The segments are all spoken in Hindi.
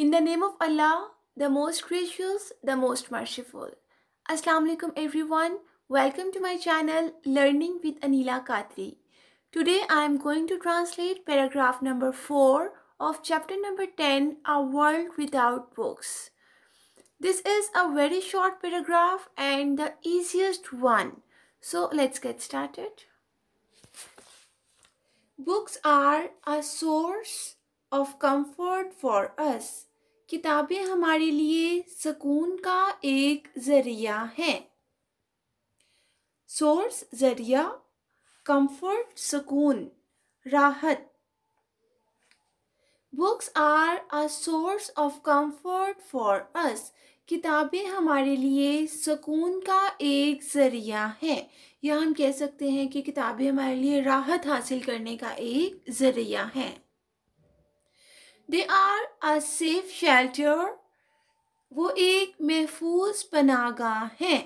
In the name of Allah, the most gracious, the most merciful. Assalamu alaikum everyone. Welcome to my channel Learning with Anila Katri. Today I am going to translate paragraph number 4 of chapter number 10 A World Without Books. This is a very short paragraph and the easiest one. So let's get started. Books are a source of comfort for us किताबें हमारे लिए सुकून का एक ज़रिया है सोर्स ज़रिया कंफर्ट सुकून राहत books are a source of comfort for us किताबें हमारे लिए सुकून का एक ज़रिया है या हम कह सकते हैं कि किताबें हमारे लिए राहत हासिल करने का एक ज़रिया है they are a safe shelter वो एक महफूज पनागा है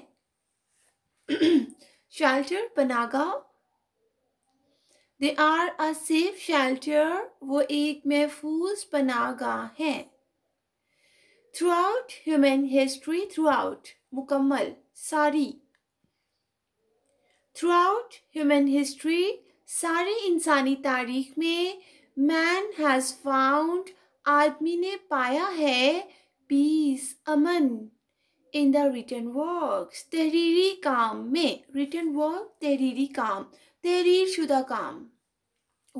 शेल्टर पनागा they are a safe shelter वो एक महफूज पनागा है throughout human history throughout मुकम्मल सारी थ्रू आउट ह्यूमन हिस्ट्री सारी इंसानी तारीख में मैन हैज़ फाउंड आदमी ने पाया है पीस अमन इन द रिटर्न वर्क तहरीरी काम में रिटर्न वर्क तहरीरी काम तहरीर शुदा काम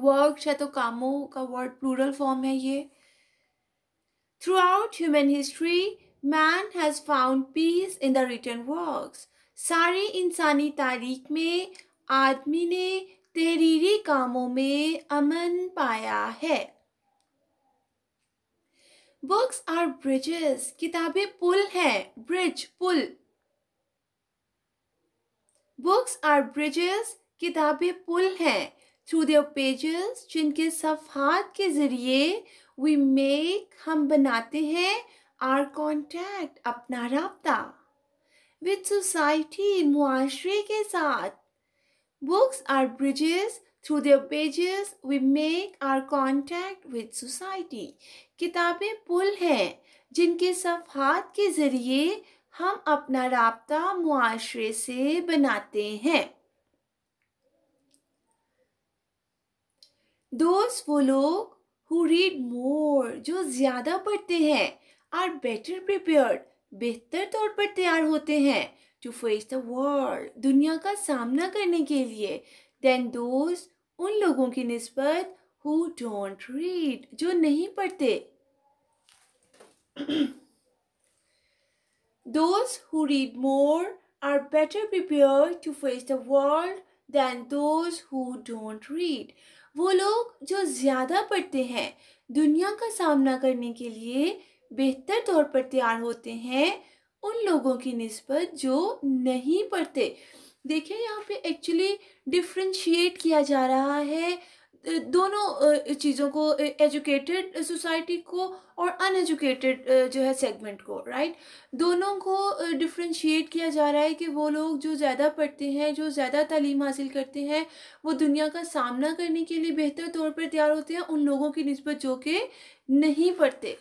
वर्क या तो कामों का वर्ड प्लूरल फॉर्म है ये throughout human history man has found peace in the written work सारी इंसानी तारीख में आदमी ने तहरीरी कामों में अमन पाया है बुक्स आर ब्रिजेस किताबें पुल हैं ब्रिज पुल बुक्स आर ब्रिजेस किताबें पुल हैं थ्रू देर पेजेस जिनके सफात के ज़रिए वी मेक हम बनाते हैं आर कॉन्टैक्ट अपना रबता विद सोसाइटी मुआरे के साथ Books are bridges. Through their pages, we make our contact with society. किताबें पुल हैं जिनके सफ़ात के ज़रिए हम अपना रबता मुआरे से बनाते हैं दोस्त वो लोग हु रीड मोर जो ज़्यादा पढ़ते हैं आर बेटर प्रिपेयर्ड बेहतर तौर पर तैयार होते हैं टू फेस द वर्ल्ड दुनिया का सामना करने के लिए देन दोज उन लोगों की नस्बत हु डोंट रीड जो नहीं पढ़ते those who read more are better prepare to face the world than those who don't read वो लोग जो ज़्यादा पढ़ते हैं दुनिया का सामना करने के लिए बेहतर तौर पर तैयार होते हैं उन लोगों की नस्बत जो नहीं पढ़ते देखिए यहाँ पे एक्चुअली डिफ्रेंशिएट किया जा रहा है दोनों चीज़ों को एजुकेटेड सोसाइटी को और अनएजुकेटेड जो है सेगमेंट को राइट दोनों को डिफ्रेंशिएट किया जा रहा है कि वो लोग जो ज़्यादा पढ़ते हैं जो ज़्यादा तालीम हासिल करते हैं वो दुनिया का सामना करने के लिए बेहतर तौर पर तैयार होते हैं उन लोगों की नस्बत जो कि नहीं पढ़ते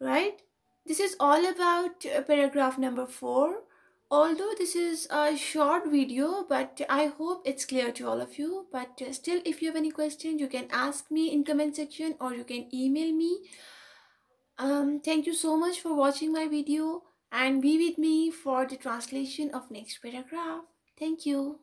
right? This is all about uh, paragraph number 4. Although this is a short video, but I hope it's clear to all of you. But uh, still, if you have any questions, you can ask me in comment section or you can email me. Um, thank you so much for watching my video and be with me for the translation of next paragraph. Thank you.